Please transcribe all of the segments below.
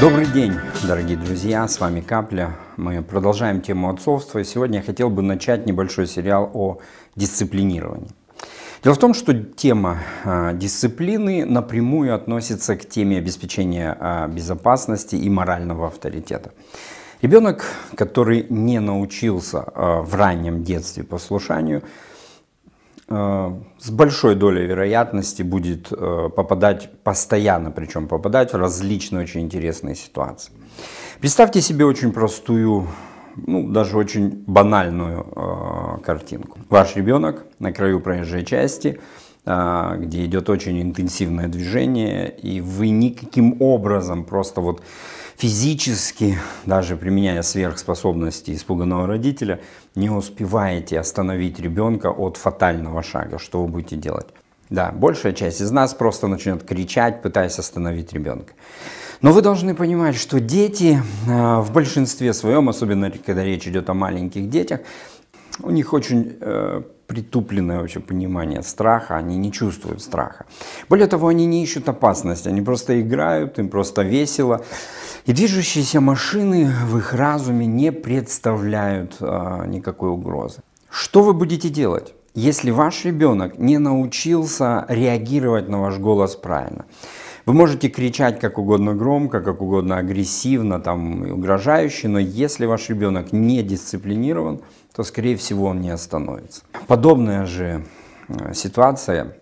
Добрый день, дорогие друзья, с вами Капля. Мы продолжаем тему отцовства. и Сегодня я хотел бы начать небольшой сериал о дисциплинировании. Дело в том, что тема а, дисциплины напрямую относится к теме обеспечения а, безопасности и морального авторитета. Ребенок, который не научился а, в раннем детстве послушанию, Э, с большой долей вероятности будет э, попадать постоянно, причем попадать в различные очень интересные ситуации. Представьте себе очень простую, ну даже очень банальную э, картинку. Ваш ребенок на краю проезжей части а, где идет очень интенсивное движение, и вы никаким образом просто вот физически, даже применяя сверхспособности испуганного родителя, не успеваете остановить ребенка от фатального шага. Что вы будете делать? Да, большая часть из нас просто начнет кричать, пытаясь остановить ребенка. Но вы должны понимать, что дети а, в большинстве своем, особенно когда речь идет о маленьких детях, у них очень э, притупленное вообще понимание страха, они не чувствуют страха. Более того, они не ищут опасности, они просто играют, им просто весело. И движущиеся машины в их разуме не представляют а, никакой угрозы. Что вы будете делать, если ваш ребенок не научился реагировать на ваш голос правильно? Вы можете кричать как угодно громко, как угодно агрессивно, там, угрожающе, но если ваш ребенок не дисциплинирован, то, скорее всего, он не остановится. Подобная же э, ситуация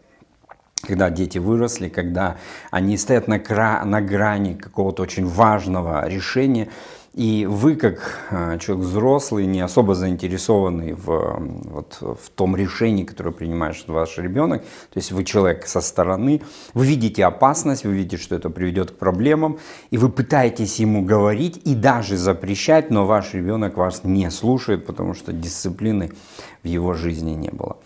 когда дети выросли, когда они стоят на, кра- на грани какого-то очень важного решения, и вы, как а, человек взрослый, не особо заинтересованный в, вот, в том решении, которое принимает ваш ребенок, то есть вы человек со стороны, вы видите опасность, вы видите, что это приведет к проблемам, и вы пытаетесь ему говорить и даже запрещать, но ваш ребенок вас не слушает, потому что дисциплины в его жизни не было.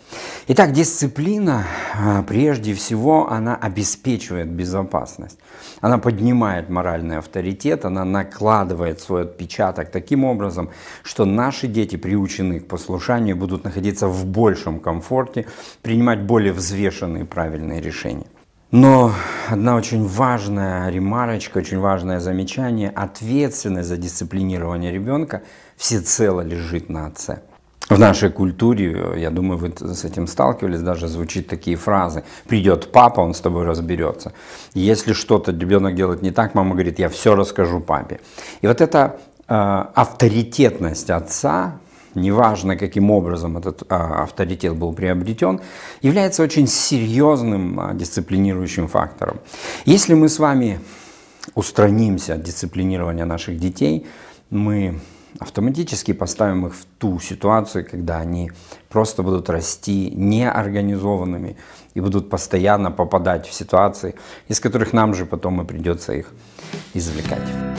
Итак, дисциплина, а, прежде всего, она обеспечивает безопасность. Она поднимает моральный авторитет, она накладывает свой свой отпечаток таким образом, что наши дети, приученные к послушанию, будут находиться в большем комфорте, принимать более взвешенные правильные решения. Но одна очень важная ремарочка, очень важное замечание. Ответственность за дисциплинирование ребенка всецело лежит на отце. В нашей культуре, э, я думаю, вы с этим сталкивались, даже звучит такие фразы. Придет папа, он с тобой разберется. Если что-то ребенок делает не так, мама говорит, я все расскажу папе. И вот эта э, авторитетность отца, неважно каким образом этот э, авторитет был приобретен, является очень серьезным э, дисциплинирующим фактором. Если мы с вами устранимся от дисциплинирования наших детей, мы автоматически поставим их в ту ситуацию, когда они просто будут расти неорганизованными и будут постоянно попадать в ситуации, из которых нам же потом и придется их извлекать.